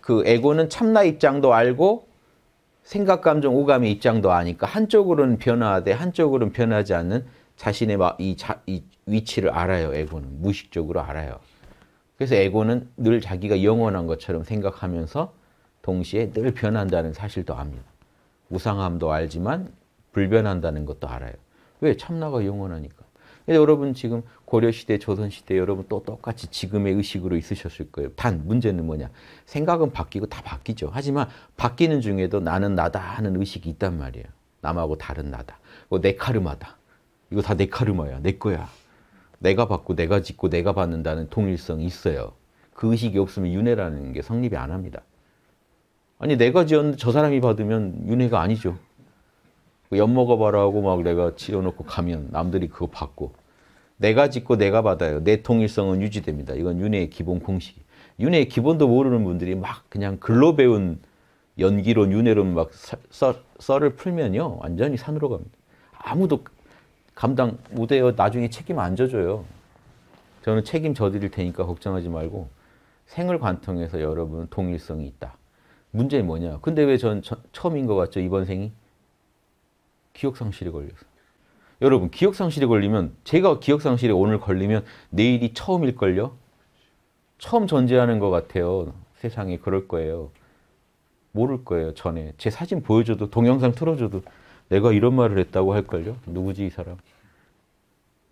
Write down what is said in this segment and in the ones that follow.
그 에고는 참나 입장도 알고 생각, 감정, 오감의 입장도 아니까 한쪽으로는 변화하되 한쪽으로는 변하지 않는 자신의 이, 자, 이 위치를 알아요. 에고는 무식적으로 알아요. 그래서 에고는 늘 자기가 영원한 것처럼 생각하면서 동시에 늘 변한다는 사실도 압니다. 무상함도 알지만 불변한다는 것도 알아요. 왜? 참나가 영원하니까. 여러분 지금 고려시대, 조선시대 여러분 또 똑같이 지금의 의식으로 있으셨을 거예요. 단 문제는 뭐냐. 생각은 바뀌고 다 바뀌죠. 하지만 바뀌는 중에도 나는 나다 하는 의식이 있단 말이에요. 남하고 다른 나다. 내 카르마다. 이거 다 내 카르마야. 내 거야. 내가 받고 내가 짓고 내가 받는다는 동일성이 있어요. 그 의식이 없으면 윤회라는 게 성립이 안 합니다. 아니 내가 지었는데 저 사람이 받으면 윤회가 아니죠. 뭐 엿 먹어봐라고 막 내가 치어놓고 가면 남들이 그거 받고 내가 짓고 내가 받아요. 내 통일성은 유지됩니다. 이건 윤회의 기본 공식. 윤회의 기본도 모르는 분들이 막 그냥 글로 배운 연기론, 윤회론 막 썰, 을 풀면요. 완전히 산으로 갑니다. 아무도 감당 못해요. 나중에 책임 안 져줘요. 저는 책임 져드릴 테니까 걱정하지 말고 생을 관통해서 여러분 통일성이 있다. 문제 는 뭐냐. 근데 왜 전 처음인 것 같죠? 이번 생이? 기억상실이 걸려서 여러분 기억상실이 걸리면 제가 기억상실에 오늘 걸리면 내일이 처음일걸요? 처음 존재하는 것 같아요. 세상에 그럴 거예요. 모를 거예요. 전에. 제 사진 보여줘도 동영상 틀어줘도 내가 이런 말을 했다고 할걸요? 누구지 이 사람?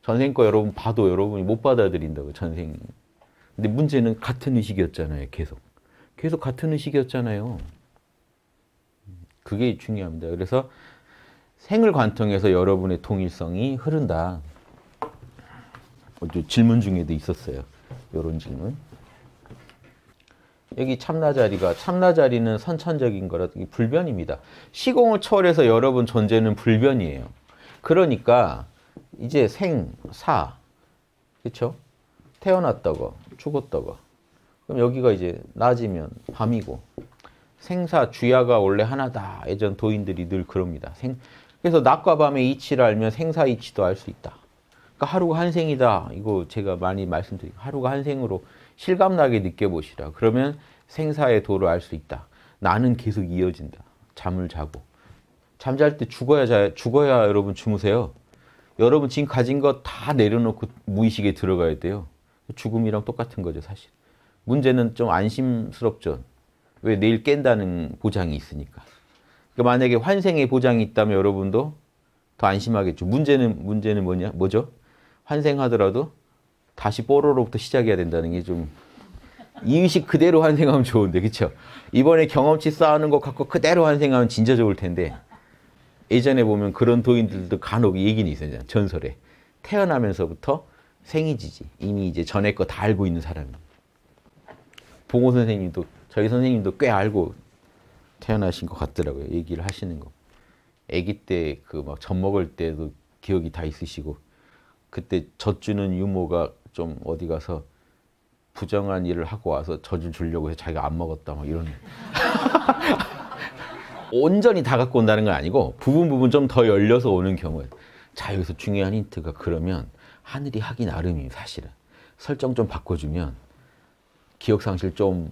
전생 거 여러분 봐도 여러분이 못 받아들인다고 전생. 근데 문제는 같은 의식이었잖아요. 계속. 계속 같은 의식이었잖아요. 그게 중요합니다. 그래서 생을 관통해서 여러분의 동일성이 흐른다. 어, 질문 중에도 있었어요. 이런 질문. 여기 참나자리가 참나자리는 선천적인 거라 불변입니다. 시공을 초월해서 여러분 존재는 불변이에요. 그러니까 이제 생, 사, 그렇죠? 태어났다고, 죽었다고. 그럼 여기가 이제 낮이면 밤이고 생사 주야가 원래 하나다. 예전 도인들이 늘 그럽니다. 생, 그래서 낮과 밤의 이치를 알면 생사 이치도 알 수 있다. 그러니까 하루가 한 생이다. 이거 제가 많이 말씀드리고 하루가 한 생으로 실감나게 느껴보시라. 그러면 생사의 도를 알 수 있다. 나는 계속 이어진다. 잠을 자고. 잠잘 때 죽어야 자, 죽어야 여러분 주무세요. 여러분 지금 가진 거 다 내려놓고 무의식에 들어가야 돼요. 죽음이랑 똑같은 거죠, 사실. 문제는 좀 안심스럽죠. 왜 내일 깬다는 보장이 있으니까. 그러니까 만약에 환생의 보장이 있다면 여러분도 더 안심하겠죠. 문제는 문제는 뭐냐? 뭐죠? 환생하더라도 다시 뽀로로부터 시작해야 된다는 게 좀 이의식 그대로 환생하면 좋은데 그렇죠? 이번에 경험치 쌓아놓은 것 갖고 그대로 환생하면 진짜 좋을 텐데 예전에 보면 그런 도인들도 간혹 얘기는 있어요. 전설에. 태어나면서부터 생이지지. 이미 이제 전에 거 다 알고 있는 사람입 봉호 선생님도 저희 선생님도 꽤 알고 태어나신 것 같더라고요. 얘기를 하시는 거. 아기 때 그 막 젖 먹을 때도 기억이 다 있으시고 그때 젖주는 유모가 좀 어디 가서 부정한 일을 하고 와서 젖을 주려고 해서 자기가 안 먹었다 뭐 이런 온전히 다 갖고 온다는 건 아니고 부분 부분 좀 더 열려서 오는 경우에 자 여기서 중요한 힌트가 그러면 하늘이 하기 나름이에요 사실은 설정 좀 바꿔주면 기억상실 좀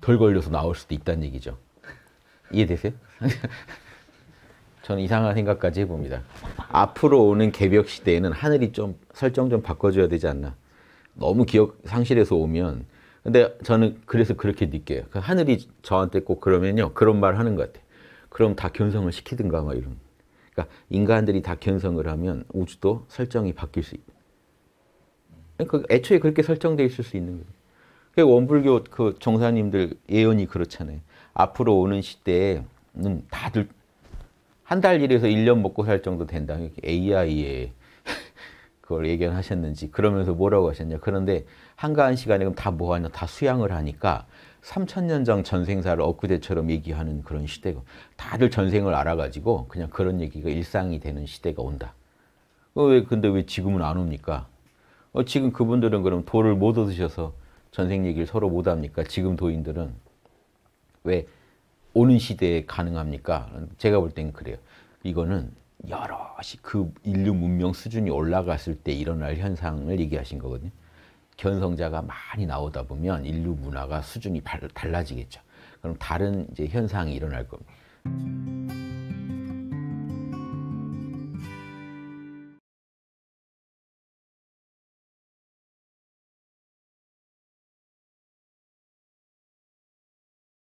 덜 걸려서 나올 수도 있다는 얘기죠. 이해되세요? 저는 이상한 생각까지 해봅니다. 앞으로 오는 개벽 시대에는 하늘이 좀 설정 좀 바꿔줘야 되지 않나. 너무 기억 상실해서 오면. 근데 저는 그래서 그렇게 느껴요. 그 하늘이 저한테 꼭 그러면요. 그런 말 하는 것 같아요. 그럼 다 견성을 시키든가 막 이런. 그러니까 인간들이 다 견성을 하면 우주도 설정이 바뀔 수 있다. 그러니까 그 애초에 그렇게 설정돼 있을 수 있는 거예요. 원불교 그 정사님들 그 예언이 그렇잖아요. 앞으로 오는 시대에는 다들 한 달 일해서 1년 먹고 살 정도 된다. AI에 그걸 예견하셨는지 그러면서 뭐라고 하셨냐. 그런데 한가한 시간에 그럼 다 뭐하냐. 다 수양을 하니까 3천년 전 전생사를 엊그제처럼 얘기하는 그런 시대가 다들 전생을 알아가지고 그냥 그런 얘기가 일상이 되는 시대가 온다. 어, 왜 근데 왜 지금은 안 옵니까? 어, 지금 그분들은 그럼 돌을 못 얻으셔서 전생 얘기를 서로 못 합니까? 지금 도인들은. 왜 오는 시대에 가능합니까? 제가 볼 땐 그래요. 이거는 여럿이 그 인류 문명 수준이 올라갔을 때 일어날 현상을 얘기하신 거거든요. 견성자가 많이 나오다 보면 인류 문화가 수준이 달라지겠죠. 그럼 다른 이제 현상이 일어날 겁니다.